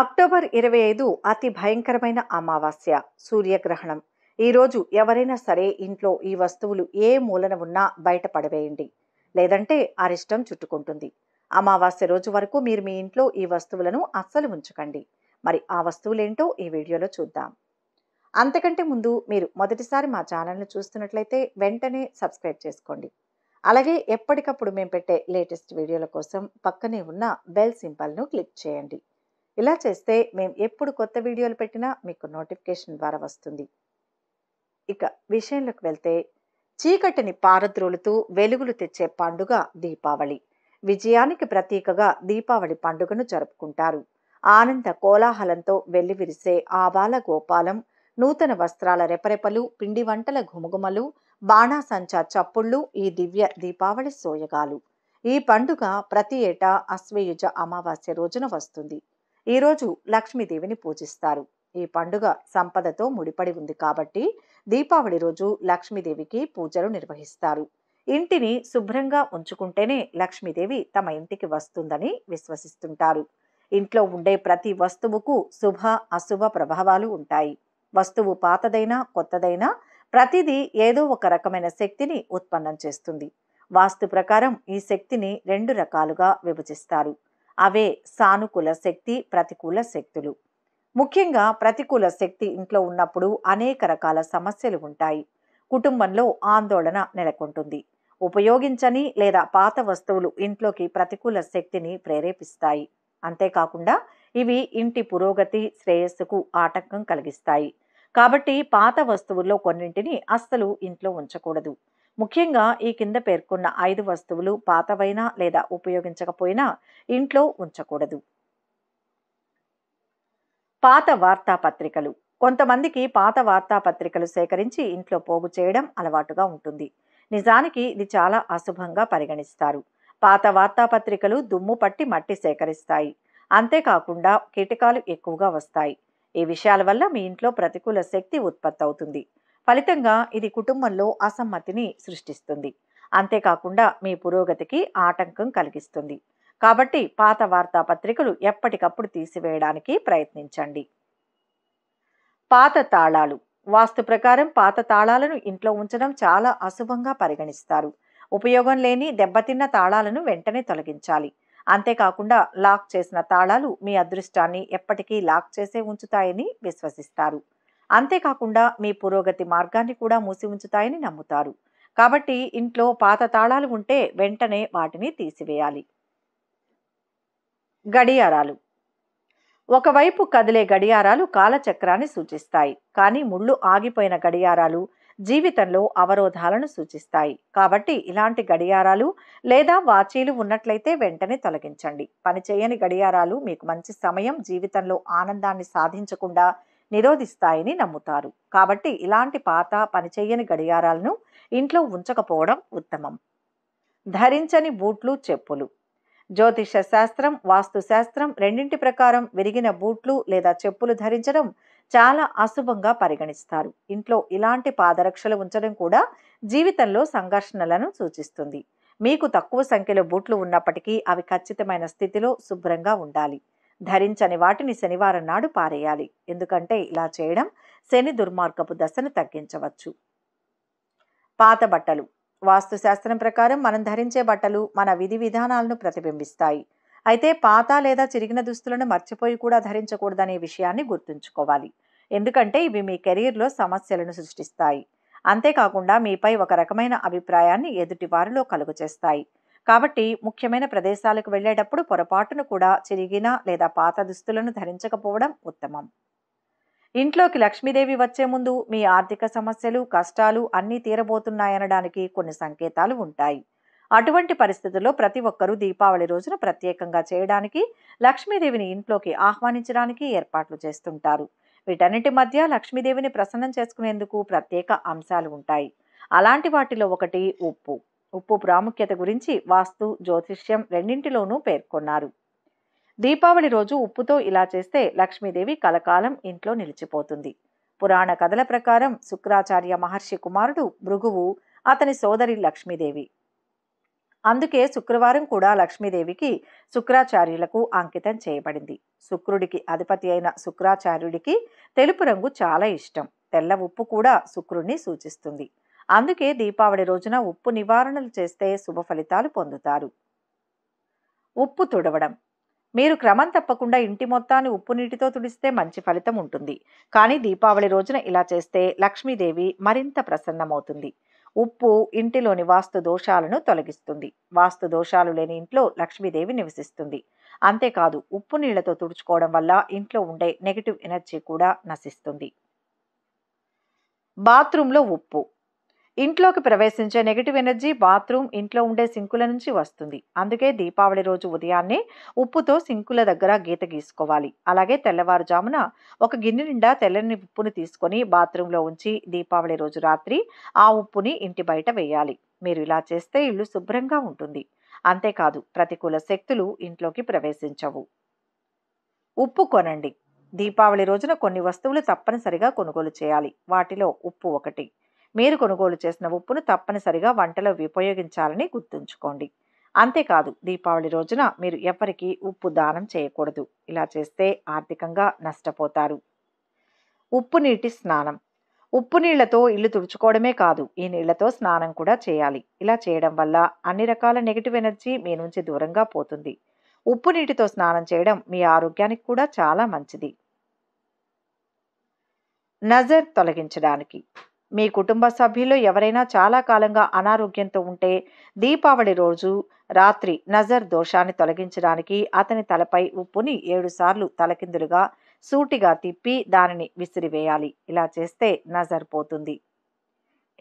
October ఇరవై ఐదు అతి భయంకరమైన అమావాస్య సూర్యగ్రహణం ఈరోజు ఎవరైనా సరే ఇంట్లో ఈ వస్తువులు ఏ మూలన ఉన్నా బయట పడవేయండి లేదంటే అరిష్టం చుట్టుకుంటుంది అమావాస్య రోజు వరకు మీరు మీ ఇంట్లో ఈ వస్తువులను అస్సలు ఉంచకండి మరి ఆ వస్తువులేంటో ఈ వీడియోలో చూద్దాం అంతకంటే ముందు మీరు మొదటిసారి మా ఛానల్ను చూస్తున్నట్లయితే వెంటనే సబ్స్క్రైబ్ చేసుకోండి అలాగే ఎప్పటికప్పుడు మేము పెట్టే లేటెస్ట్ వీడియోల కోసం పక్కనే ఉన్న బెల్ సింపల్ను క్లిక్ చేయండి ఇలా చేస్తే మేము ఎప్పుడు కొత్త వీడియోలు పెట్టినా మీకు నోటిఫికేషన్ ద్వారా వస్తుంది ఇక విషయంలోకి వెళ్తే చీకటిని పారద్రోలుతూ వెలుగులు తెచ్చే పండుగ దీపావళి విజయానికి ప్రతీకగా దీపావళి పండుగను జరుపుకుంటారు ఆనంద కోలాహలంతో వెల్లివిరిసే ఆబాల గోపాలం నూతన వస్త్రాల రెపరెపలు పిండి వంటల ఘుమఘుమలు బాణాసంచా చప్పుళ్ళు ఈ దివ్య దీపావళి సోయగాలు ఈ పండుగ ప్రతి ఏటా అశ్వయుజ అమావాస్య రోజున వస్తుంది ఈరోజు లక్ష్మీదేవిని పూజిస్తారు ఈ పండుగ సంపదతో ముడిపడి ఉంది కాబట్టి దీపావళి రోజు లక్ష్మీదేవికి పూజలు నిర్వహిస్తారు ఇంటిని శుభ్రంగా ఉంచుకుంటేనే లక్ష్మీదేవి తమ ఇంటికి వస్తుందని విశ్వసిస్తుంటారు ఇంట్లో ఉండే ప్రతి వస్తువుకు శుభ అశుభ ప్రభావాలు ఉంటాయి వస్తువు పాతదైనా కొత్తదైనా ప్రతిదీ ఏదో ఒక రకమైన శక్తిని ఉత్పన్నం చేస్తుంది వాస్తు ప్రకారం ఈ శక్తిని రెండు రకాలుగా విభజిస్తారు అవే సానుకూల శక్తి ప్రతికూల శక్తులు ముఖ్యంగా ప్రతికూల శక్తి ఇంట్లో ఉన్నప్పుడు అనేక రకాల సమస్యలు ఉంటాయి కుటుంబంలో ఆందోళన నెలకొంటుంది ఉపయోగించని లేదా పాత వస్తువులు ఇంట్లోకి ప్రతికూల శక్తిని ప్రేరేపిస్తాయి అంతేకాకుండా ఇవి ఇంటి పురోగతి శ్రేయస్సుకు ఆటంకం కలిగిస్తాయి కాబట్టి పాత వస్తువుల్లో కొన్నింటిని అస్సలు ఇంట్లో ఉంచకూడదు ముఖ్యంగా ఈ కింద పేర్కొన్న ఐదు వస్తువులు పాతవైనా లేదా ఉపయోగించకపోయినా ఇంట్లో ఉంచకూడదు పాత వార్తాపత్రికలు కొంతమందికి పాత వార్తాపత్రికలు సేకరించి ఇంట్లో పోగు చేయడం అలవాటుగా ఉంటుంది నిజానికి ఇది చాలా అశుభంగా పరిగణిస్తారు పాత వార్తాపత్రికలు దుమ్ము పట్టి మట్టి సేకరిస్తాయి అంతేకాకుండా కీటకాలు ఎక్కువగా వస్తాయి ఈ విషయాల వల్ల మీ ఇంట్లో ప్రతికూల శక్తి ఉత్పత్తి అవుతుంది ఫలితంగా ఇది కుటుంబంలో అసమ్మతిని సృష్టిస్తుంది అంతేకాకుండా మీ పురోగతికి ఆటంకం కలిగిస్తుంది కాబట్టి పాత వార్తాపత్రికలు ఎప్పటికప్పుడు తీసివేయడానికి ప్రయత్నించండి పాత తాళాలు వాస్తు ప్రకారం పాత తాళాలను ఇంట్లో ఉంచడం చాలా అశుభంగా పరిగణిస్తారు ఉపయోగం లేని దెబ్బతిన్న తాళాలను వెంటనే తొలగించాలి అంతేకాకుండా లాక్ చేసిన తాళాలు మీ అదృష్టాన్ని ఎప్పటికీ లాక్ చేసే ఉంచుతాయని విశ్వసిస్తారు అంతేకాకుండా మీ పురోగతి మార్గాన్ని కూడా మూసి ఉంచుతాయని నమ్ముతారు కాబట్టి ఇంట్లో పాత తాళాలు ఉంటే వెంటనే వాటిని తీసివేయాలి గడియారాలు ఒకవైపు కదిలే గడియారాలు కాలచక్రాన్ని సూచిస్తాయి కానీ ముళ్ళు ఆగిపోయిన గడియారాలు జీవితంలో అవరోధాలను సూచిస్తాయి కాబట్టి ఇలాంటి గడియారాలు లేదా వాచీలు ఉన్నట్లయితే వెంటనే తొలగించండి పనిచేయని గడియారాలు మీకు మంచి సమయం జీవితంలో ఆనందాన్ని సాధించకుండా నిరోధిస్తాయని నమ్ముతారు కాబట్టి ఇలాంటి పాత పనిచేయని గడియారాలను ఇంట్లో ఉంచకపోవడం ఉత్తమం ధరించని బూట్లు చెప్పులు జ్యోతిష శాస్త్రం వాస్తుశాస్త్రం రెండింటి ప్రకారం విరిగిన బూట్లు లేదా చెప్పులు ధరించడం చాలా అశుభంగా పరిగణిస్తారు ఇంట్లో ఇలాంటి పాదరక్షలు ఉంచడం కూడా జీవితంలో సంఘర్షణలను సూచిస్తుంది మీకు తక్కువ సంఖ్యలో బూట్లు ఉన్నప్పటికీ అవి ఖచ్చితమైన స్థితిలో శుభ్రంగా ఉండాలి ధరించని వాటిని శనివారం నాడు పారేయాలి ఎందుకంటే ఇలా చేయడం శని దుర్మార్గపు దశను తగ్గించవచ్చు పాత బట్టలు వాస్తుశాస్త్రం ప్రకారం మనం ధరించే బట్టలు మన విధి విధానాలను ప్రతిబింబిస్తాయి అయితే పాత లేదా చిరిగిన దుస్తులను మర్చిపోయి కూడా ధరించకూడదనే విషయాన్ని గుర్తుంచుకోవాలి ఎందుకంటే ఇవి మీ కెరీర్లో సమస్యలను సృష్టిస్తాయి అంతేకాకుండా మీపై ఒక రకమైన అభిప్రాయాన్ని ఎదుటివారిలో చేస్తాయి కాబట్టి ముఖ్యమైన ప్రదేశాలకు వెళ్ళేటప్పుడు పొరపాటును కూడా చిరిగిన లేదా పాత దుస్తులను ధరించకపోవడం ఉత్తమం ఇంట్లోకి లక్ష్మీదేవి వచ్చే ముందు మీ ఆర్థిక సమస్యలు కష్టాలు అన్నీ తీరబోతున్నాయనడానికి కొన్ని సంకేతాలు ఉంటాయి అటువంటి పరిస్థితుల్లో ప్రతి ఒక్కరూ దీపావళి రోజున ప్రత్యేకంగా చేయడానికి లక్ష్మీదేవిని ఇంట్లోకి ఆహ్వానించడానికి ఏర్పాట్లు చేస్తుంటారు వీటన్నిటి మధ్య లక్ష్మీదేవిని ప్రసన్నం చేసుకునేందుకు ప్రత్యేక అంశాలు ఉంటాయి అలాంటి వాటిలో ఒకటి ఉప్పు ఉప్పు ప్రాముఖ్యత గురించి వాస్తు జ్యోతిష్యం రెండింటిలోనూ పేర్కొన్నారు దీపావళి రోజు ఉప్పుతో ఇలా చేస్తే లక్ష్మీదేవి కలకాలం ఇంట్లో నిలిచిపోతుంది పురాణ కథల ప్రకారం శుక్రాచార్య మహర్షి కుమారుడు భృగువు అతని సోదరి లక్ష్మీదేవి అందుకే శుక్రవారం కూడా లక్ష్మీదేవికి శుక్రాచార్యులకు అంకితం చేయబడింది శుక్రుడికి అధిపతి అయిన శుక్రాచార్యుడికి తెలుపు రంగు చాలా ఇష్టం తెల్ల ఉప్పు కూడా శుక్రుణ్ణి సూచిస్తుంది అందుకే దీపావళి రోజున ఉప్పు నివారణలు చేస్తే శుభ ఫలితాలు పొందుతారు ఉప్పు తుడవడం మీరు క్రమం తప్పకుండా ఇంటి మొత్తాన్ని ఉప్పు నీటితో తుడిస్తే మంచి ఫలితం ఉంటుంది కానీ దీపావళి రోజున ఇలా చేస్తే లక్ష్మీదేవి మరింత ప్రసన్నమవుతుంది ఉప్పు ఇంటిలోని వాస్తు దోషాలను తొలగిస్తుంది వాస్తు దోషాలు లేని ఇంట్లో లక్ష్మీదేవి నివసిస్తుంది అంతేకాదు ఉప్పు నీళ్లతో తుడుచుకోవడం వల్ల ఇంట్లో ఉండే నెగిటివ్ ఎనర్జీ కూడా నశిస్తుంది బాత్రూంలో ఉప్పు ఇంట్లోకి ప్రవేశించే నెగిటివ్ ఎనర్జీ బాత్రూమ్ ఇంట్లో ఉండే సింకుల నుంచి వస్తుంది అందుకే దీపావళి రోజు ఉదయాన్నే ఉప్పుతో సింకుల దగ్గర గీత గీసుకోవాలి అలాగే తెల్లవారుజామున ఒక గిన్నె నిండా తెల్లని ఉప్పును తీసుకొని బాత్రూంలో ఉంచి దీపావళి రోజు రాత్రి ఆ ఉప్పుని ఇంటి బయట వేయాలి మీరు ఇలా చేస్తే ఇల్లు శుభ్రంగా ఉంటుంది అంతేకాదు ప్రతికూల శక్తులు ఇంట్లోకి ప్రవేశించవు ఉప్పు కొనండి దీపావళి రోజున కొన్ని వస్తువులు తప్పనిసరిగా కొనుగోలు చేయాలి వాటిలో ఉప్పు ఒకటి మీరు కొనుగోలు చేసిన ఉప్పును తప్పనిసరిగా వంటలో ఉపయోగించాలని గుర్తుంచుకోండి అంతేకాదు దీపావళి రోజున మీరు ఎవరికీ ఉప్పు దానం చేయకూడదు ఇలా చేస్తే ఆర్థికంగా నష్టపోతారు ఉప్పు నీటి స్నానం ఉప్పు నీళ్లతో ఇల్లు తుడుచుకోవడమే కాదు ఈ నీళ్లతో స్నానం కూడా చేయాలి ఇలా చేయడం వల్ల అన్ని రకాల నెగిటివ్ ఎనర్జీ మీ నుంచి దూరంగా పోతుంది ఉప్పు నీటితో స్నానం చేయడం మీ ఆరోగ్యానికి కూడా చాలా మంచిది నజర్ తొలగించడానికి మీ కుటుంబ సభ్యులు ఎవరైనా చాలా కాలంగా అనారోగ్యంతో ఉంటే దీపావళి రోజు రాత్రి నజర్ దోషాన్ని తొలగించడానికి అతని తలపై ఉప్పుని ఏడుసార్లు తలకిందులుగా సూటిగా తిప్పి దానిని విసిరివేయాలి ఇలా చేస్తే నజర్ పోతుంది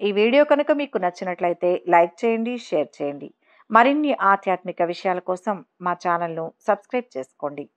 ఈ వీడియో కనుక మీకు నచ్చినట్లయితే లైక్ చేయండి షేర్ చేయండి మరిన్ని ఆధ్యాత్మిక విషయాల కోసం మా ఛానల్ను సబ్స్క్రైబ్ చేసుకోండి